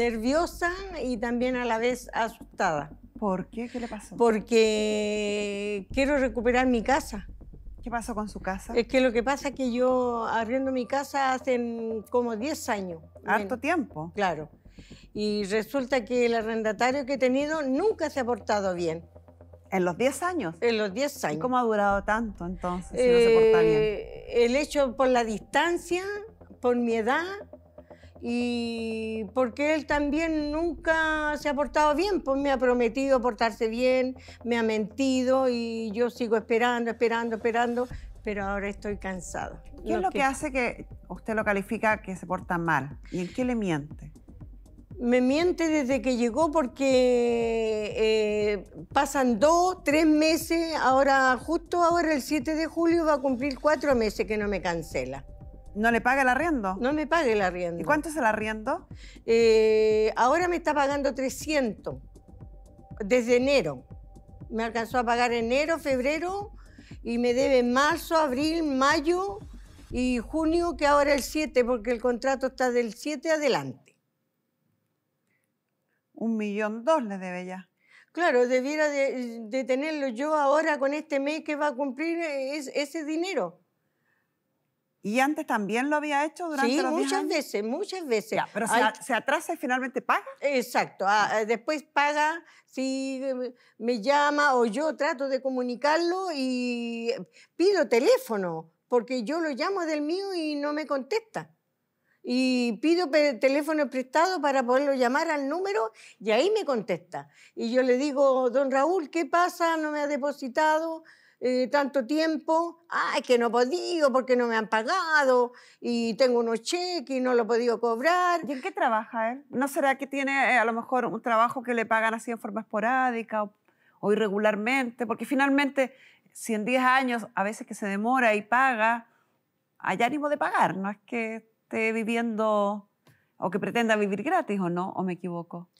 nerviosa y también a la vez asustada. ¿Por qué? ¿Qué le pasó? Porque quiero recuperar mi casa. ¿Qué pasó con su casa? Es que lo que pasa es que yo arriendo mi casa hace como 10 años. Harto tiempo. Claro. Y resulta que el arrendatario que he tenido nunca se ha portado bien. ¿En los 10 años? En los 10 años. ¿Cómo ha durado tanto entonces si no se porta bien? Eh, el hecho por la distancia, por mi edad y porque él también nunca se ha portado bien, pues me ha prometido portarse bien, me ha mentido y yo sigo esperando, esperando, esperando, pero ahora estoy cansado. ¿Qué es lo que... hace que usted lo califica que se porta mal? ¿Y en qué le miente? Me miente desde que llegó porque eh, pasan dos, tres meses, ahora justo ahora el 7 de julio va a cumplir cuatro meses que no me cancela. ¿No le paga el arriendo? No me paga el arriendo. ¿Y cuánto es el arriendo? Eh, ahora me está pagando 300 desde enero. Me alcanzó a pagar enero, febrero y me debe marzo, abril, mayo y junio, que ahora el 7, porque el contrato está del 7 adelante. Un millón dos le debe ya. Claro, debiera de, tenerlo yo ahora con este mes que va a cumplir eh, ese dinero. ¿Y antes también lo había hecho durante sí, muchas veces, muchas veces. pero se, atrasa y finalmente paga. Exacto, ah, ah, después paga si eh, me llama o yo trato de comunicarlo y pido teléfono, porque yo lo llamo del mío y no me contesta. Y pido teléfono prestado para poderlo llamar al número y ahí me contesta. Y yo le digo, don Raúl, ¿qué pasa? No me ha depositado. Eh, tanto tiempo, ay, que no he podido porque no me han pagado y tengo unos cheques y no lo he podido cobrar. ¿Y en qué trabaja ¿No será que tiene eh, a lo mejor un trabajo que le pagan así en forma esporádica o, irregularmente? Porque finalmente, si en 10 años a veces que se demora y paga, hay ánimo de pagar, no es que esté viviendo o que pretenda vivir gratis o no, o me equivoco.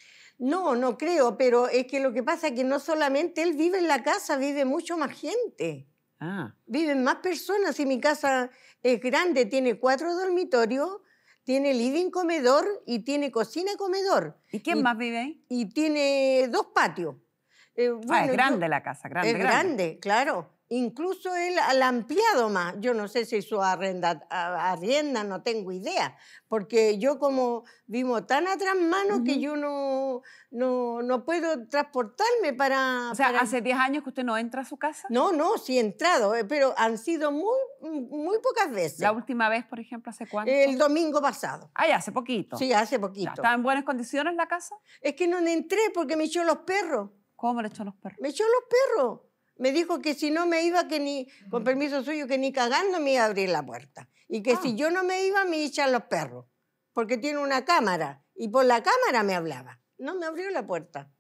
No, no creo, pero es que lo que pasa es que no solamente él vive en la casa, vive mucho más gente. Ah. Viven más personas y mi casa es grande, tiene cuatro dormitorios, tiene living comedor y tiene cocina comedor. ¿Y quién más vive ahí? Y tiene dos patios. Eh, ah, es grande la casa, grande. Es grande claro. Incluso él ha ampliado más. Yo no sé si su arrenda, arrienda, no tengo idea, porque yo como vivo tan atrás mano que yo no, no, no, puedo transportarme para... O sea, ¿hace 10 años que usted no entra a su casa? No, no, sí he entrado, eh, pero han sido muy, muy pocas veces. ¿La última vez, por ejemplo, hace cuánto? El domingo pasado. Ah, ya, hace poquito. Sí, hace poquito. ¿Está en buenas condiciones la casa? Es que no entré porque me echó los perros. ¿Cómo le echó los perros? Me echó los perros me dijo que si no me iba, que ni, con permiso suyo, que ni cagando me iba a abrir la puerta. Y que si ah. yo no me iba, me echan los perros, porque tiene una cámara. Y por la cámara me hablaba. No me abrió la puerta.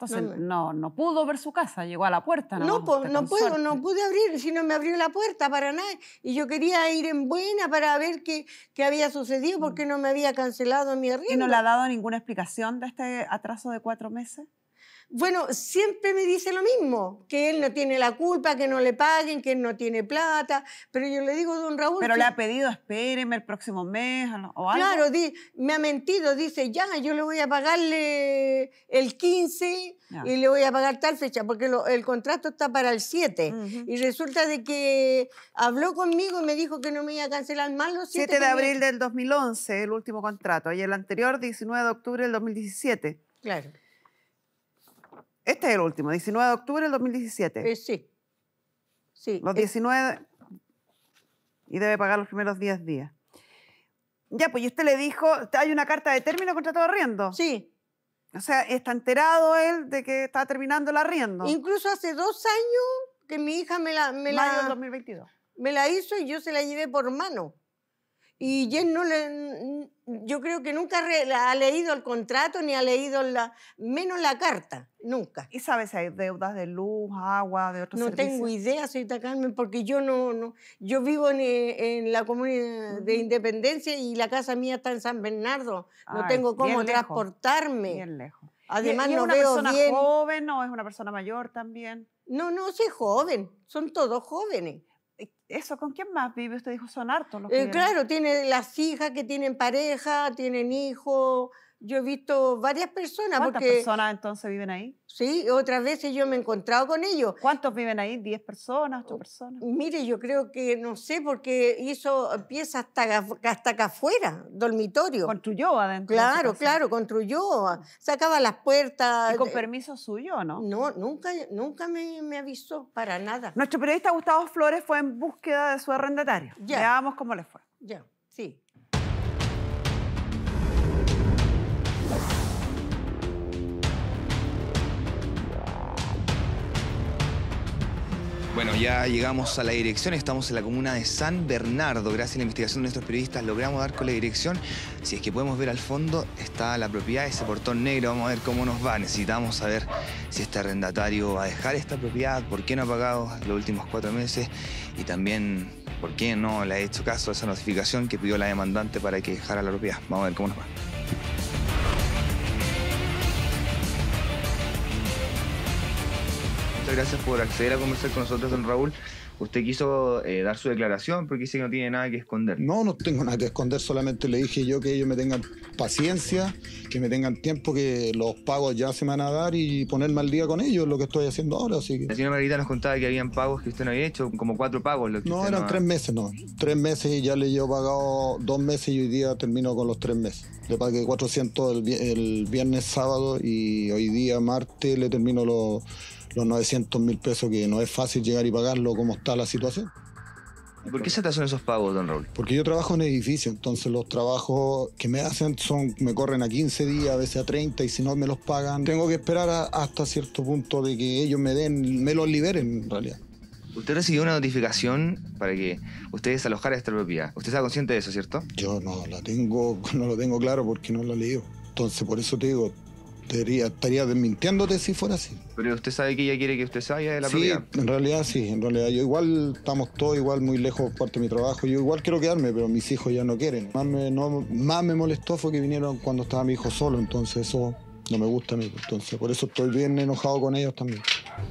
Entonces no, no, pudo ver su casa, llegó a la puerta. No, pues, no, no pude abrir, si no me abrió la puerta para nada. Y yo quería ir en buena para ver qué, qué había sucedido, porque mm. no me había cancelado mi arriendo. ¿Y no le ha dado ninguna explicación de este atraso de cuatro meses? Bueno, siempre me dice lo mismo, que él no tiene la culpa, que no le paguen, que él no tiene plata, pero yo le digo, don Raúl... Pero le ha pedido, espéreme el próximo mes o algo. Claro, me ha mentido, dice, ya, yo le voy a pagarle el 15 y le voy a pagar tal fecha, porque el contrato está para el 7. Y resulta de que habló conmigo y me dijo que no me iba a cancelar más los 7 de abril del 2011, el último contrato, y el anterior 19 de octubre del 2017. Claro. Este es el último, 19 de octubre del 2017. Eh, sí. sí. Los 19. Y debe pagar los primeros 10 días. Ya, pues, y usted le dijo, hay una carta de término contra todo arriendo. Sí. O sea, está enterado él de que está terminando el arriendo. Incluso hace dos años que mi hija me la... Me 2022. Me la hizo y yo se la llevé por mano. Y Jen no le, yo creo que nunca ha leído el contrato ni ha leído la, menos la carta, nunca. ¿Y sabes si hay deudas de luz, agua, de otros servicios? No tengo idea, señorita Carmen, porque yo no, no yo vivo en, eh, la comunidad de Independencia y la casa mía está en San Bernardo. no tengo cómo transportarme. Lejos, bien lejos. Además no veo bien. ¿Es una persona joven o es una persona mayor también? No, no, sí joven, son todos jóvenes eso, ¿con quién más vive? Usted dijo, son hartos los eh, Claro, tiene las hijas que tienen pareja, tienen hijos, yo he visto varias personas. ¿Cuántas personas entonces viven ahí? Sí, otras veces yo me he encontrado con ellos. ¿Cuántos viven ahí? ¿10 personas? ¿Ocho oh, personas? Mire, yo creo que, no sé, porque eso empieza hasta, hasta acá afuera, dormitorio. Construyó adentro. Claro, claro, construyó. Ah, sacaba las puertas. ¿Y con eh, permiso suyo no? No, nunca, nunca me, avisó, para nada. Nuestro periodista Gustavo Flores fue en búsqueda de su arrendatario. Ya. Veamos cómo le fue. Ya, sí. Bueno, ya llegamos a la dirección, estamos en la comuna de San Bernardo. Gracias a la investigación de nuestros periodistas logramos dar con la dirección. Si es que podemos ver al fondo está la propiedad, ese portón negro. Vamos a ver cómo nos va. Necesitamos saber si este arrendatario va a dejar esta propiedad, por qué no ha pagado los últimos cuatro meses y también por qué no le ha hecho caso a esa notificación que pidió la demandante para que dejara la propiedad. Vamos a ver cómo nos va. gracias por acceder a conversar con nosotros, don Raúl. Usted quiso eh, dar su declaración porque dice que no tiene nada que esconder. No, no tengo nada que esconder, solamente le dije yo que ellos me tengan paciencia, que me tengan tiempo, que los pagos ya se me van a dar y ponerme al día con ellos, lo que estoy haciendo ahora. Así que... La señora Margarita nos contaba que habían pagos que usted no había hecho, como cuatro pagos. no, eran tres meses, no. Tres meses y ya le llevo pagado dos meses y hoy día termino con los tres meses. Le pagué 400 el viernes, sábado y hoy día, martes, le termino los los 900 mil pesos que no es fácil llegar y pagarlo como está la situación. ¿Y por qué se te hacen esos pagos, don Raúl? Porque yo trabajo en edificio, entonces los trabajos que me hacen son, me corren a 15 días, a veces a 30, y si no me los pagan, tengo que esperar hasta cierto punto de que ellos me den, me los liberen en realidad. Usted recibió una notificación para que usted desalojara esta propiedad. ¿Usted está consciente de eso, cierto? Yo no la tengo, no lo tengo claro porque no la leído. Entonces, por eso te digo, estaría desmintiéndote si fuera así. Pero usted sabe que ella quiere que usted salga de la sí, en realidad sí, en realidad. Yo igual estamos todos igual muy lejos parte de mi trabajo. Yo igual quiero quedarme, pero mis hijos ya no quieren. Más me, no, más me molestó fue que vinieron cuando estaba mi hijo solo, entonces eso no me gusta a mí. Entonces por eso estoy bien enojado con ellos también.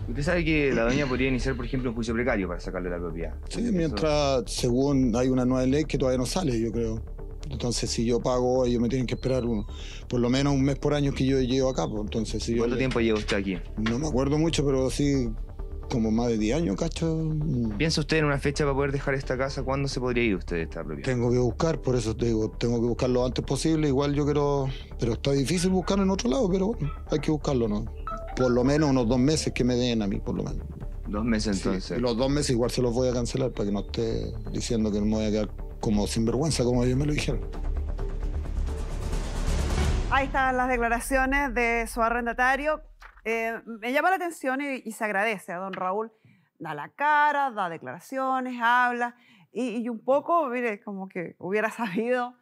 Usted sabe que la doña podría iniciar, por ejemplo, un juicio precario para sacarle la propiedad. Sí, mientras, según hay una nueva ley que todavía no sale, yo creo. Entonces, si yo pago, ellos me tienen que esperar uno por lo menos un mes por año que yo llevo acá. Pues, entonces, si ¿Cuánto tiempo lleva usted aquí? No me acuerdo mucho, pero sí, como más de 10 años, cacho. Mm. ¿Piensa usted en una fecha para poder dejar esta casa? ¿Cuándo se podría ir usted de esta propiedad? Tengo que buscar, por eso te digo, tengo que buscar lo antes posible. Igual yo quiero, pero está difícil buscar en otro lado, pero bueno, hay que buscarlo, ¿no? Por lo menos unos dos meses que me den a mí, por lo menos. Dos meses entonces. los dos meses igual se los voy a cancelar para que no esté diciendo que no me voy a quedar como sinvergüenza, como ellos me lo dijeron. Ahí están las declaraciones de su arrendatario. Eh, me llama la atención y, se agradece a don Raúl. Da la cara, da declaraciones, habla. Y, un poco, mire, como que hubiera sabido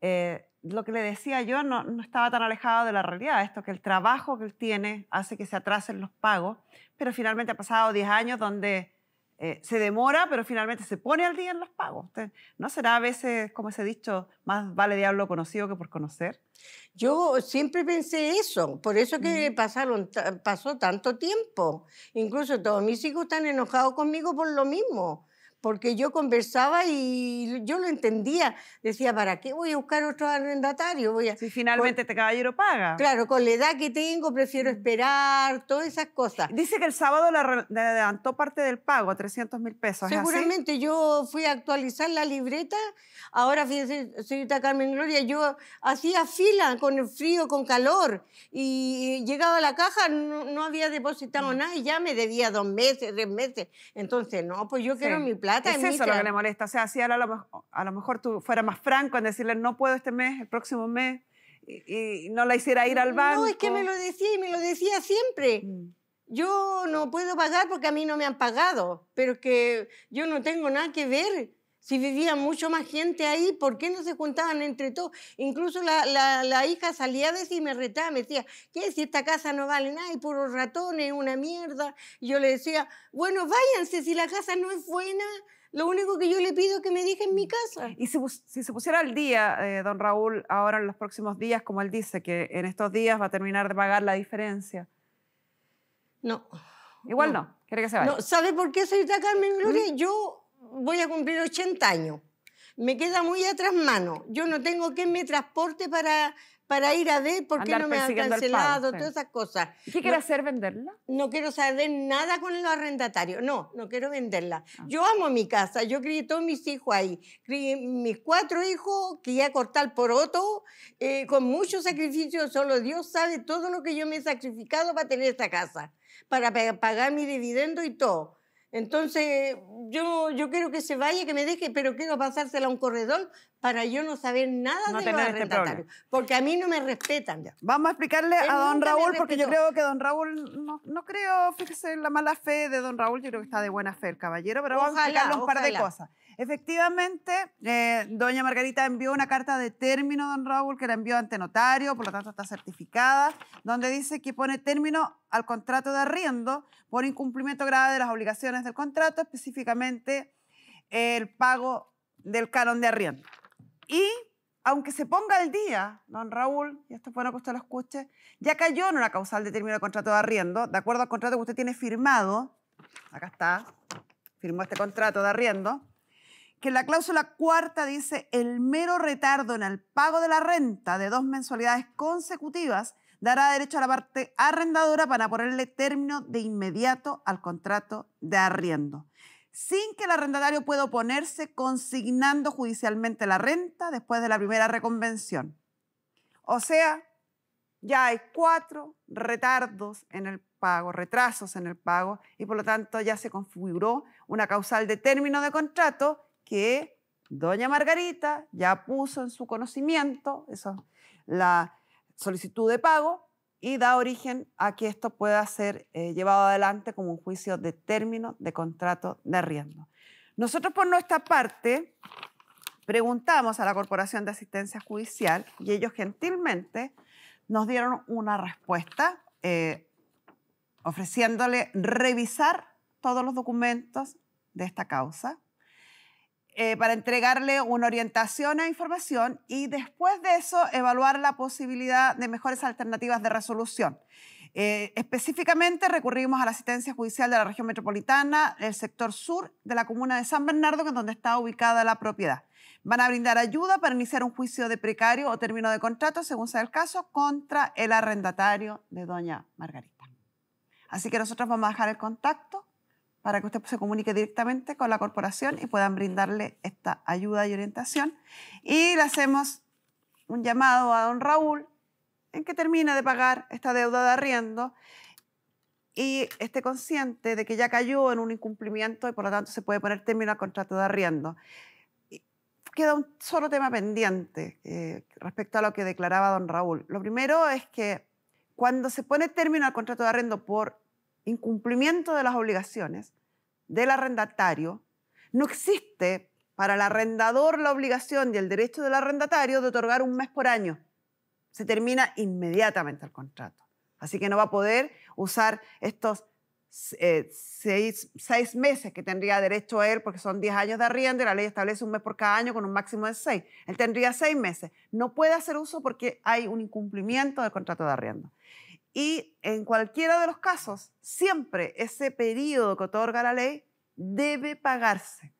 eh, lo que le decía yo no, no, estaba tan alejado de la realidad, esto que el trabajo que él tiene hace que se atrasen los pagos, pero finalmente ha pasado 10 años donde eh, se demora, pero finalmente se pone al día en los pagos. ¿No será a veces, como se ha dicho, más vale diablo conocido que por conocer? Yo siempre pensé eso, por eso que pasaron, pasó tanto tiempo. Incluso todos mis hijos están enojados conmigo por lo mismo, porque yo conversaba y yo lo entendía. Decía, ¿para qué voy a buscar otro arrendatario? Voy a... Si finalmente este caballero paga. Claro, con la edad que tengo prefiero esperar, todas esas cosas. Dice que el sábado le adelantó parte del pago, 300 mil pesos. Seguramente yo fui a actualizar la libreta. Ahora, fíjense, señorita Carmen Gloria, yo hacía fila con el frío, con calor. Y llegaba a la caja, no, había depositado mm. nada y ya me debía dos meses, tres meses. Entonces, no, pues yo quiero mi plata es eso lo que le molesta. O sea, si a lo, a lo mejor tú fueras más franco en decirle, no puedo este mes, el próximo mes, y, no la hiciera ir al banco. No, es que me lo decía y me lo decía siempre. Mm. Yo no puedo pagar porque a mí no me han pagado, pero que yo no tengo nada que ver. Si vivía mucho más gente ahí, ¿por qué no se juntaban entre todos? Incluso la, hija salía a veces y me retaba, me decía, ¿qué si esta casa no vale nada? Hay puros ratones, una mierda. Y yo le decía, bueno, váyanse, si la casa no es buena, lo único que yo le pido es que me deje en mi casa. Y si, se pusiera al día, eh, don Raúl, ahora en los próximos días, como él dice, que en estos días va a terminar de pagar la diferencia. No. Igual no. ¿Quiere que se vaya? No, ¿sabe por qué soy Carmen Gloria? ¿Mm? Yo voy a cumplir 80 años. Me queda muy atrás mano. Yo no tengo que me transporte para, para ir a ver porque no me han cancelado, todas esas cosas. ¿Qué quiere hacer? ¿Venderla? No quiero saber nada con los arrendatarios. No, no quiero venderla. Ah. Yo amo mi casa. Yo crié todos mis hijos ahí. Crié mis cuatro hijos, quería cortar por otro, eh, con mucho sacrificio. Solo Dios sabe todo lo que yo me he sacrificado para tener esta casa, para pagar mi dividendo y todo. Entonces, yo, yo quiero que se vaya, que me deje, pero quiero pasársela a un corredor para yo no saber nada de los este arrendatarios. porque a mí no me respetan. Ya. Vamos a explicarle a don Raúl, porque yo creo que don Raúl, no, creo, fíjese, la mala fe de don Raúl, yo creo que está de buena fe el caballero, pero vamos a explicarle un par de cosas. Efectivamente, eh, doña Margarita envió una carta de término, don Raúl, que la envió ante notario, por lo tanto está certificada, donde dice que pone término al contrato de arriendo por incumplimiento grave de las obligaciones del contrato, específicamente el pago del canon de arriendo. Y aunque se ponga el día, don Raúl, y esto es bueno que usted lo escuche, ya cayó en una causal de término del contrato de arriendo, de acuerdo al contrato que usted tiene firmado, acá está, firmó este contrato de arriendo, que la cláusula cuarta dice el mero retardo en el pago de la renta de dos mensualidades consecutivas dará derecho a la parte arrendadora para ponerle término de inmediato al contrato de arriendo, sin que el arrendatario pueda oponerse consignando judicialmente la renta después de la primera reconvención. O sea, ya hay cuatro retardos en el pago, retrasos en el pago, y por lo tanto ya se configuró una causal de término de contrato que doña Margarita ya puso en su conocimiento la solicitud de pago y da origen a que esto pueda ser eh, llevado adelante como un juicio de término de contrato de arriendo. Nosotros por nuestra parte preguntamos a la Corporación de Asistencia Judicial y ellos gentilmente nos dieron una respuesta eh, ofreciéndole revisar todos los documentos de esta causa, eh, para entregarle una orientación a información y después de eso evaluar la posibilidad de mejores alternativas de resolución. Eh, específicamente recurrimos a la asistencia judicial de la región metropolitana, el sector sur de la comuna de San Bernardo, en donde está ubicada la propiedad. Van a brindar ayuda para iniciar un juicio de precario o término de contrato, según sea el caso, contra el arrendatario de doña Margarita. Así que nosotros vamos a dejar el contacto para que usted se comunique directamente con la corporación y puedan brindarle esta ayuda y orientación. Y le hacemos un llamado a don Raúl en que termina de pagar esta deuda de arriendo y esté consciente de que ya cayó en un incumplimiento y por lo tanto se puede poner término al contrato de arriendo. queda un solo tema pendiente eh, respecto a lo que declaraba don Raúl. Lo primero es que cuando se pone término al contrato de arriendo por incumplimiento de las obligaciones del arrendatario, no existe para el arrendador la obligación y el derecho del arrendatario de otorgar un mes por año. Se termina inmediatamente el contrato. Así que no va a poder usar estos eh, seis, seis, meses que tendría derecho a él, porque son diez años de arriendo y la ley establece un mes por cada año con un máximo de seis. Él tendría seis meses. No puede hacer uso porque hay un incumplimiento del contrato de arriendo. Y en cualquiera de los casos, siempre ese periodo que otorga la ley debe pagarse.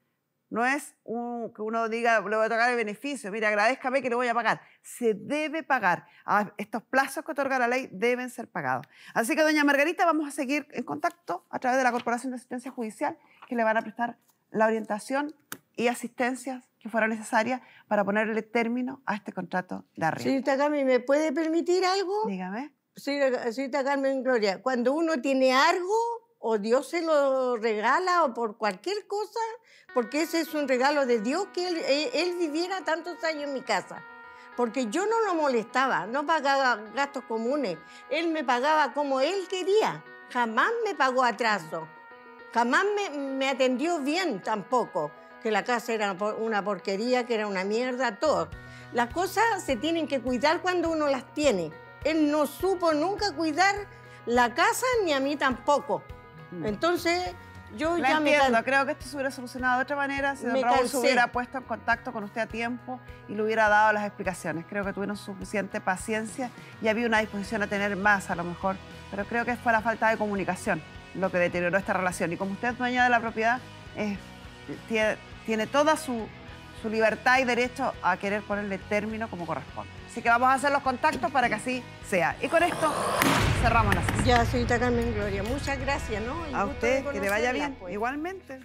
No es un, que uno diga, le voy a tocar el beneficio, mira, agradezcame que le voy a pagar. Se debe pagar. Ah, estos plazos que otorga la ley deben ser pagados. Así que, doña Margarita, vamos a seguir en contacto a través de la Corporación de Asistencia Judicial, que le van a prestar la orientación y asistencias que fueran necesarias para ponerle término a este contrato de arriendo. Señorita Cami, ¿me puede permitir algo? Dígame sí, Carmen Gloria, cuando uno tiene algo o Dios se lo regala o por cualquier cosa, porque ese es un regalo de Dios que e, él, viviera tantos años en mi casa. Porque yo no lo molestaba, no pagaba gastos comunes, él me pagaba como él quería, jamás me pagó atraso, jamás me, me atendió bien tampoco, que la casa era una porquería, que era una mierda, todo. Las cosas se tienen que cuidar cuando uno las tiene él no supo nunca cuidar la casa ni a mí tampoco. Mm. Entonces, yo ya ya entiendo. creo que esto se hubiera solucionado de otra manera si don se hubiera puesto en contacto con usted a tiempo y le hubiera dado las explicaciones. Creo que tuvieron suficiente paciencia y había una disposición a tener más, a lo mejor. Pero creo que fue la falta de comunicación lo que deterioró esta relación. Y como usted es dueña de la propiedad, tiene, toda su libertad y derecho a querer ponerle término como corresponde. Así que vamos a hacer los contactos para que así sea. Y con esto cerramos la sesión. Ya, señorita Carmen Gloria, muchas gracias, ¿no? a usted, que le vaya bien. Pues. Igualmente.